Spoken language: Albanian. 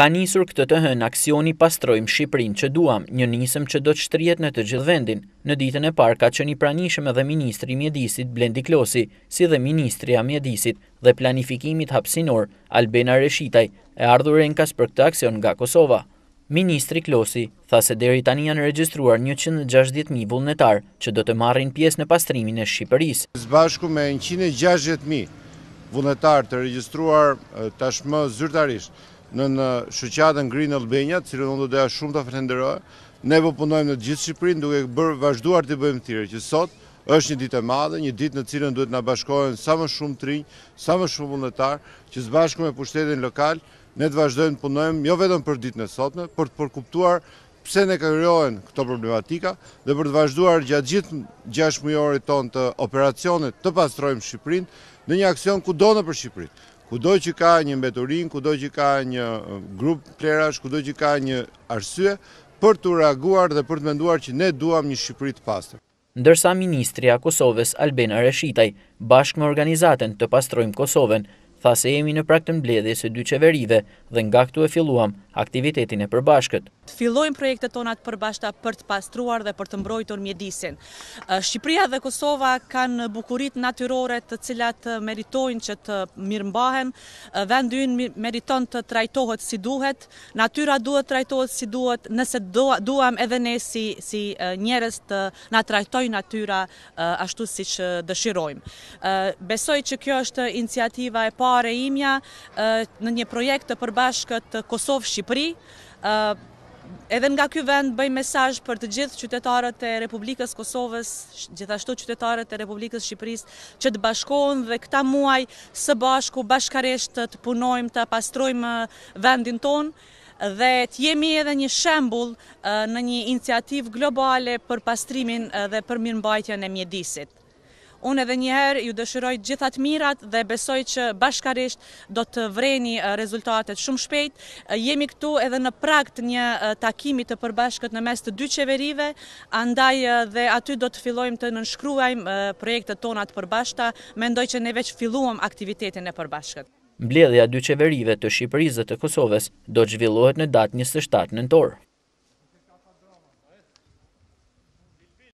Ka njësur këtë të hën aksioni pastrojmë Shqiprin që duam, një njësëm që do të shtrijet në të gjithë vendin. Në ditën e par ka që një pranishëm edhe Ministri Mjedisit Blendi Klosi, si dhe Ministri a Mjedisit dhe planifikimit hapsinor Albena Reshitaj e ardhur e për këtë aksion nga Kosova. Ministri Klosi tha se deri tani janë registruar 160.000 vullnetar që do të marrin pjesë në pastrimin e Shqipëris. Zbashku me 160.000 vullnetar të registruar tashmë zyrtarisht, në në shëqatën Green Albania, cilë në do të shumë të fërhenderoj, ne po punojmë në gjithë Shqipërinë duke bërë vazhduar të bëjmë tire, që sot është një ditë e madhe, një ditë në cilën duhet në bashkojnë sa më shumë të rinjë, sa më shumë vëndetarë, që së bashku me pushtetin lokal, ne të vazhdojmë të punojmë jo vetëm për ditë në sotme, për të përkuptuar pse ne kërrojnë këto problematika dhe për të vazhduar gjatë gjithë gjashmujore ton të operacionit të pastrojmë Shqiprin në një aksion ku do në për Shqiprinë kudo që ka një mbeturin, kudo që ka një uh, grup plerash, kudo që ka një arsye për të reaguar dhe për të menduar që ne duham një Shqipërit pastër. Ndërsa Ministria Kosovës Albena Reshitaj, bashkë me organizatën të pastrojmë Kosovën, tha se jemi në praktën bledhe së dy qeverive dhe nga këtu e filluam aktivitetin e përbashkët të fillojnë projekte tonat përbashta për të pastruar dhe për të mbrojtur mjedisin. Shqipria dhe Kosova kanë bukurit natyrore të cilat meritojnë që të mirëmbahen, vendyn meriton të trajtohet si duhet, natyra duhet trajtohet si duhet, nëse duham edhe ne si njerës të na trajtoj natyra ashtu si që dëshirojmë. Besoj që kjo është iniciativa e pare imja në një projekt të përbashkët Kosovë-Shqipëri, Edhe nga kjo vend bëjmë mesazh për të gjithë qytetarët e Republikës Kosovës, gjithashtu qytetarët e Republikës Shqipëris, që të bashkohen dhe këta muaj së bashku, bashkaresht të punojmë, të pastrojmë uh, vendin tonë, dhe të jemi edhe një shembul uh, në një iniciativ globale për pastrimin uh, dhe për mirëmbajtja në mjedisit. Unë edhe njëherë ju dëshiroj gjithat mirat dhe besoj që bashkarisht do të vreni rezultatet shumë shpejt. Jemi këtu edhe në prakt një takimi të përbashkët në mes të dy qeverive, andaj dhe aty do të fillojmë të nënshkruajmë projekte tonat përbashta, me ndoj që ne veç filluam aktivitetin e përbashkët. Mbledhja dy qeverive të Shqipërizët të Kosovës do të zhvillohet në datë 27 shtatë në